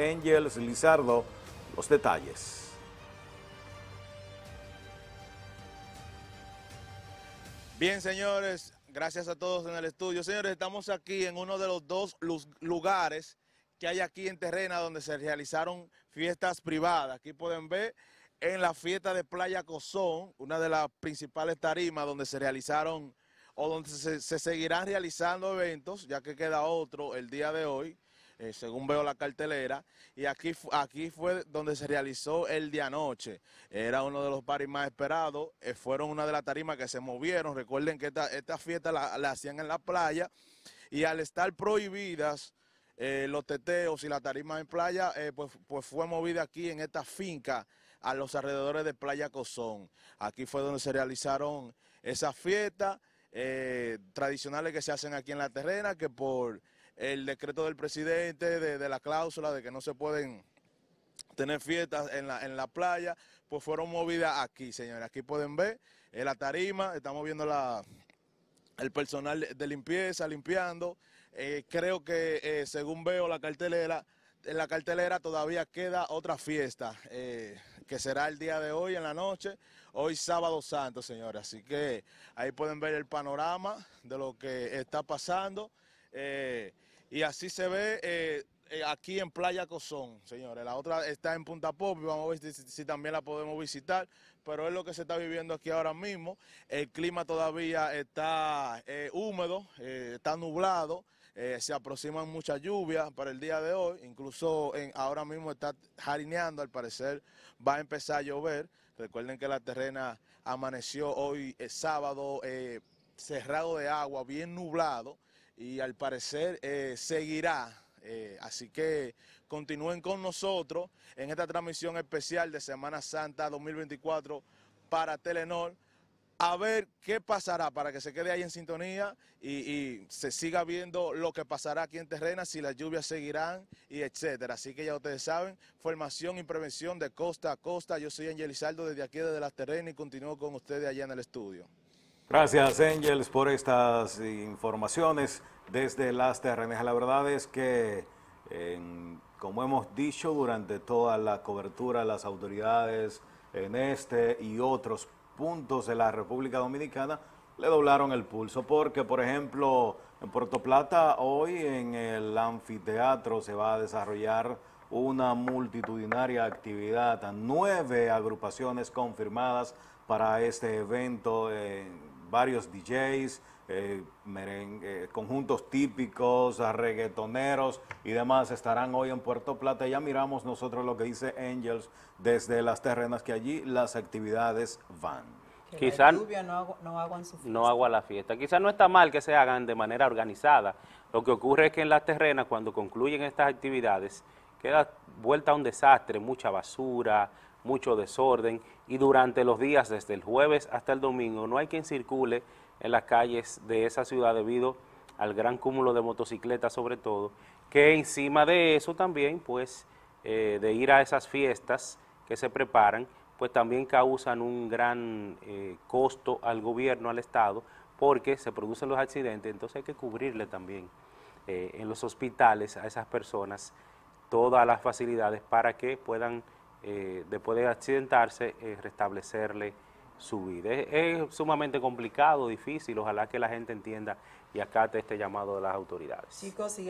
Angels Lizardo. Los detalles. Bien, señores, gracias a todos en el estudio. Señores, estamos aquí en uno de los dos lugares que hay aquí en Terrena donde se realizaron fiestas privadas. Aquí pueden ver en la fiesta de Playa Cozón, una de las principales tarimas donde se realizaron o donde se seguirán realizando eventos, ya que queda otro el día de hoy. Eh, según veo la cartelera. Y aquí, aquí fue donde se realizó el día anoche. Era uno de los paris más esperados. Eh, fueron una de las tarimas que se movieron. Recuerden que esta, fiestas fiesta la, hacían en la playa. Y al estar prohibidas eh, los teteos y las tarimas en playa, pues, pues, fue movida aquí en esta finca a los alrededores de Playa Cozón. Aquí fue donde se realizaron esas fiestas tradicionales que se hacen aquí en la terrena, que por el decreto del presidente, de, la cláusula de que no se pueden tener fiestas en la, playa, pues fueron movidas aquí, señores. Aquí pueden ver eh, la tarima, estamos viendo la, el personal de limpieza limpiando. Eh, creo que eh, según veo la cartelera, en la cartelera todavía queda otra fiesta, que será el día de hoy en la noche, hoy sábado santo, señores. Así que ahí pueden ver el panorama de lo que está pasando. Y así se ve eh, eh, aquí en Playa Cozón, señores. La otra está en Punta Pop vamos a ver si, también la podemos visitar. Pero es lo que se está viviendo aquí ahora mismo. El clima todavía está eh, húmedo, está nublado. se aproximan muchas lluvias para el día de hoy. Incluso ahora mismo está jarineando, al parecer va a empezar a llover. Recuerden que la terrena amaneció hoy sábado cerrado de agua, bien nublado y al parecer eh, seguirá. Eh, así que continúen con nosotros en esta transmisión especial de Semana Santa 2024 para Telenor. A ver qué pasará para que se quede ahí en sintonía y, se siga viendo lo que pasará aquí en Terrena, si las lluvias seguirán y etcétera. Así que ya ustedes saben, formación y prevención de costa a costa. Yo soy Angelizaldo desde aquí, desde las Terrenas y continúo con ustedes allá en el estudio. Gracias, Angels, por estas informaciones desde las terrenas. La verdad es que, como hemos dicho durante toda la cobertura, las autoridades en este y otros puntos de la República Dominicana le doblaron el pulso, porque, por ejemplo, en Puerto Plata hoy en el anfiteatro se va a desarrollar una multitudinaria actividad, nueve agrupaciones confirmadas para este evento. en varios DJs, eh, eh, conjuntos típicos, reggaetoneros y demás estarán hoy en Puerto Plata. Ya miramos nosotros lo que dice Angels desde las terrenas que allí las actividades van. Quizás no, agua la fiesta. Quizás no está mal que se hagan de manera organizada. Lo que ocurre es que en las terrenas, cuando concluyen estas actividades, queda vuelta a un desastre, mucha basura, mucho desorden y durante los días desde el jueves hasta el domingo no hay quien circule en las calles de esa ciudad debido al gran cúmulo de motocicletas sobre todo, que encima de eso también pues eh, de ir a esas fiestas que se preparan pues también causan un gran eh, costo al gobierno, al Estado, porque se producen los accidentes, entonces hay que cubrirle también eh, en los hospitales a esas personas todas las facilidades para que puedan eh, después de accidentarse, restablecerle su vida. Es, sumamente complicado, difícil, ojalá que la gente entienda y acate este llamado de las autoridades. Chicos,